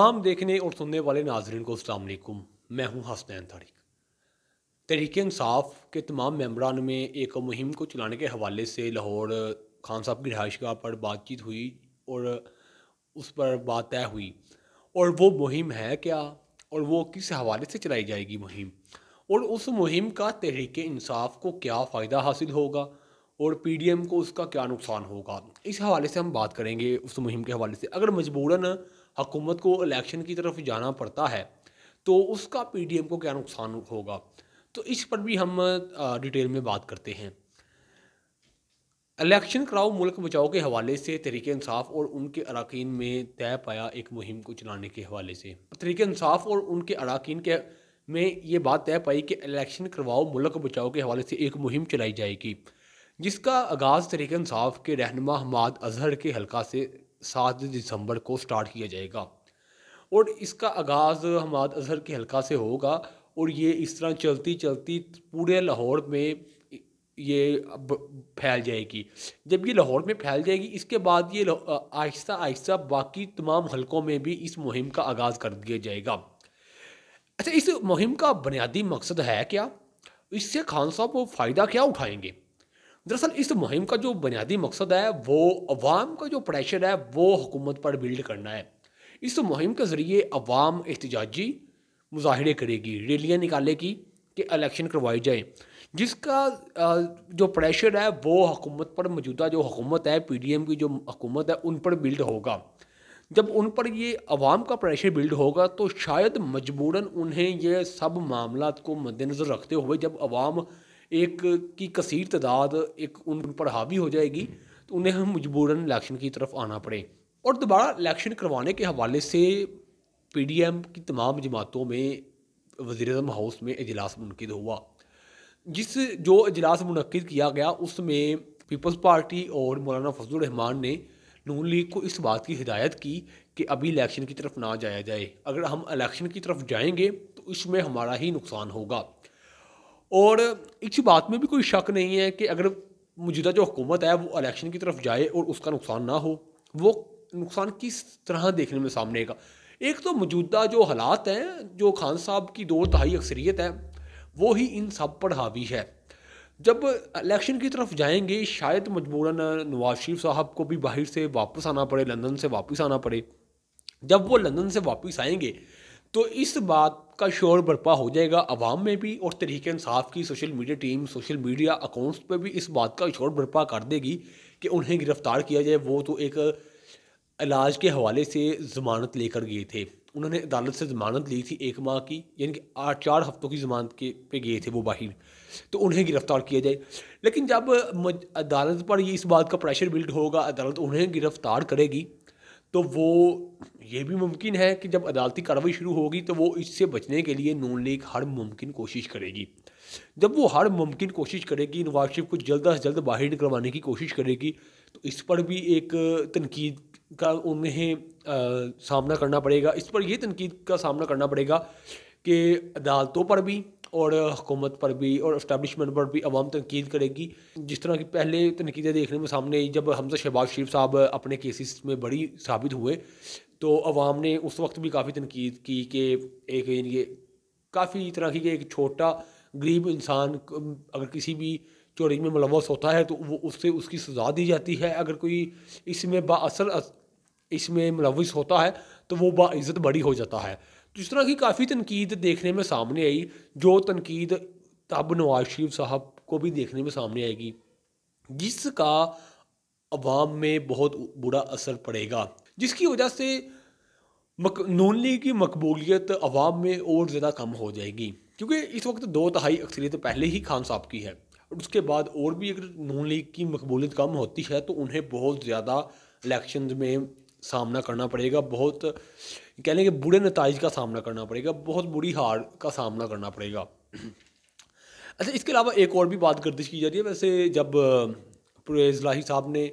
तमाम देखने और सुनने वाले नाजरन को अलकुम मैं हूँ हसनैन तारिक तहरीक इंसाफ के तमाम मम्बरान में एक मुहिम को चलाने के हवाले से लाहौर खान साहब की रिहाइशगाह पर बातचीत हुई और उस पर बात तय हुई और वो मुहिम है क्या और वो किस हवाले से चलाई जाएगी मुहिम और उस मुहिम का तहरीक इंसाफ को क्या फ़ायदा हासिल होगा और पी डी एम को उसका क्या नुकसान होगा इस हवाले से हम बात करेंगे उस मुहिम के हवाले से अगर मजबूरन हुकूमत को इलेक्शन की तरफ जाना पड़ता है तो उसका एम को क्या नुकसान होगा तो इस पर भी हम डिटेल में बात करते हैं इलेक्शन कराओ मुल्क बचाओ के हवाले से तरीके इंसाफ और उनके अरकान में तय पाया एक मुहिम को चलाने के हवाले से तरीके इंसाफ और उनके अरकान के में ये बात तय पाई कि इलेक्शन करवाओ मुल्क बचाओ के हवाले से एक मुहिम चलाई जाएगी जिसका आगाज़ तरीके इंसाफ के रहनमा हमाद अजहर के हलका से सात दिसंबर को स्टार्ट किया जाएगा और इसका आगाज़ हमाद अजहर के हलका से होगा और ये इस तरह चलती चलती पूरे लाहौर में ये फैल जाएगी जब ये लाहौर में फैल जाएगी इसके बाद ये आहिस्ता आहिस्ता बाकी तमाम हलकों में भी इस मुहिम का आगाज़ कर दिया जाएगा अच्छा इस मुहिम का बुनियादी मकसद है क्या इससे खान साहब वो फ़ायदा क्या उठाएंगे दरअसल इस मुहिम का जो बुनियादी मकसद है वो अवाम का जो प्रेशर है वो हुकूमत पर बिल्ड करना है इस मुहिम के ज़रिए अवाम एहतजाजी मुजाहरे करेगी रैलियाँ निकालेगी कि इलेक्शन करवाई जाए जिसका जो प्रेशर है वो हुकूमत पर मौजूदा जो हुकूमत है पी डी एम की जो हुकूमत है उन पर बिल्ड होगा जब उन पर ये अवाम का प्रेशर बिल्ड होगा तो शायद मजबूरन उन्हें ये सब मामला को मद्देनज़र रखते हुए जब अवाम एक की कसर तादाद एक उन पर हावी हो जाएगी तो उन्हें हम मजबूरन इलेक्शन की तरफ आना पड़े और दोबारा इलेक्शन करवाने के हवाले से पी डी एम की तमाम जमातों में वजीर हाउस में अजलास मनद हुआ जिस जो अजलास मनद किया गया उसमें पीपल्स पार्टी और मौलाना फजल रहमान ने नून लीग को इस बात की हिदायत की कि अभी इलेक्शन की तरफ ना जाया जाए अगर हम इलेक्शन की तरफ जाएंगे तो इसमें हमारा ही नुकसान होगा और इस बात में भी कोई शक नहीं है कि अगर मौजूदा जो हुकूमत है वो इलेक्शन की तरफ जाए और उसका नुकसान ना हो वो नुकसान किस तरह देखने में सामने का एक तो मौजूदा जो हालात हैं जो खान साहब की दो तहाई अक्सरियत है वो ही इन सब पर हावी है जब इलेक्शन की तरफ जाएंगे शायद मजबूरन नवाज शरीफ साहब को भी बाहर से वापस आना पड़े लंदन से वापस आना पड़े जब वो लंदन से वापस आएंगे तो इस बात का शोर बरपा हो जाएगा आवाम में भी और तहरीक इंसाफ की social media team social media accounts पर भी इस बात का शोर बरपा कर देगी कि उन्हें गिरफ़्तार किया जाए वो तो एक इलाज के हवाले से ज़मानत लेकर गए थे उन्होंने अदालत से ज़मानत ली थी एक माह की यानी कि आठ चार हफ्तों की ज़मानत के पे गए थे वो बाहर तो उन्हें गिरफ़्तार किया जाए लेकिन जब अदालत पर ये इस बात का प्रेशर बिल्ड होगा अदालत उन्हें गिरफ़्तार करेगी तो वो ये भी मुमकिन है कि जब अदालती कार्रवाई शुरू होगी तो वो इससे बचने के लिए नून लीग हर मुमकिन कोशिश करेगी जब वो हर मुमकिन कोशिश करेगी नवाज शरीफ को जल्द अज जल्द बाहर निकलवाने की कोशिश करेगी तो इस पर भी एक तनकीद का उन्हें आ, सामना करना पड़ेगा इस पर यह तनकीद का सामना करना पड़ेगा कि अदालतों पर भी और हुकूमत पर भी और इस्टबलिशमेंट पर भी आवाम तनकीद करेगी जिस तरह की पहले तनकीदें तो देखने में सामने आई जब हमजा शहबाज शरीफ साहब अपने केसिस में बड़ी साबित हुए तो अवाम ने उस वक्त भी काफ़ी तनकीद की कि एक ये काफ़ी तरह की एक छोटा गरीब इंसान अगर किसी भी चोरी में मुलवस होता है तो वो उससे उसकी सजा दी जाती है अगर कोई इसमें बासर इसमें मुलवस होता है तो वो बाज़त बड़ी हो जाता है जिस तरह की काफ़ी तनकीद देखने में सामने आई जो तनकीद तब नवाज शरीफ साहब को भी देखने में सामने आएगी जिसका अवाम में बहुत बुरा असर पड़ेगा जिसकी वजह से मक नून लीग की मकबूलीत अवाम में और ज़्यादा कम हो जाएगी क्योंकि इस वक्त दो तहाई अक्सरियत पहले ही खान साहब की है और उसके बाद और भी अगर नून लीग की मकबूलीत कम होती है तो उन्हें बहुत ज़्यादा इलेक्शन में सामना करना पड़ेगा बहुत कह लेंगे बुरे नतज का सामना करना पड़ेगा बहुत बुरी हार का सामना करना पड़ेगा अच्छा इसके अलावा एक और भी बात गर्दिश की जा रही है वैसे जब पुरेजलाही साहब ने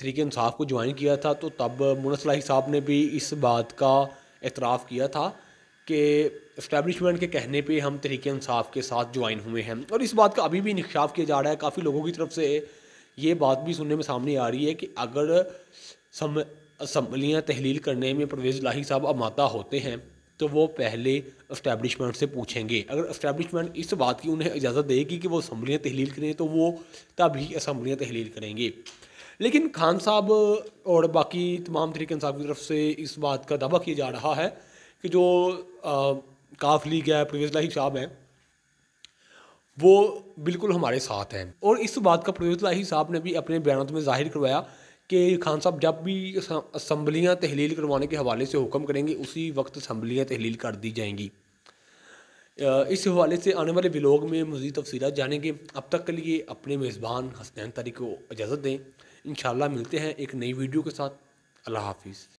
तरीके इंसाफ को ज्वाइन किया था तो तब मुनसलाही साहब ने भी इस बात का एतराफ़ किया था कि इस्टेबलिशमेंट के कहने पे हम तरीके इंसाफ के साथ ज्वाइन हुए हैं और इस बात का अभी भी इंकशाफ किया जा रहा है काफ़ी लोगों की तरफ से ये बात भी सुनने में सामने आ रही है कि अगर सम असम्बलियाँ तहलील करने में परवेज़ लाही साहब अमादा होते हैं तो वो पहले इस्टेबलिशमेंट से पूछेंगे अगर इस्टेबलिशमेंट इस बात की उन्हें इजाज़त देगी कि वो असम्बलियाँ तहलील करें तो वो तभी असम्बलियाँ तहलील करेंगे लेकिन खान साहब और बाकी तमाम तरीके साहब की तरफ से इस बात का दावा किया जा रहा है कि जो काफ लीग है परवेज़ लाही साहब हैं वो बिल्कुल हमारे साथ हैं और इस बात का परवेज़ लाही साहब ने भी अपने बयान में जाहिर करवाया कि खान साहब जब भी असम्बलियाँ तहलील करवाने के हवाले से हुक्म करेंगे उसी वक्त असम्बलियाँ तहलील कर दी जाएंगी इस हवाले से आने वाले ब्लॉग में मज़ीद तफसी जानेंगे अब तक के लिए अपने मेज़बान हसनैन तारी को इजाज़त दें इन मिलते हैं एक नई वीडियो के साथ अल्लाह हाफिज़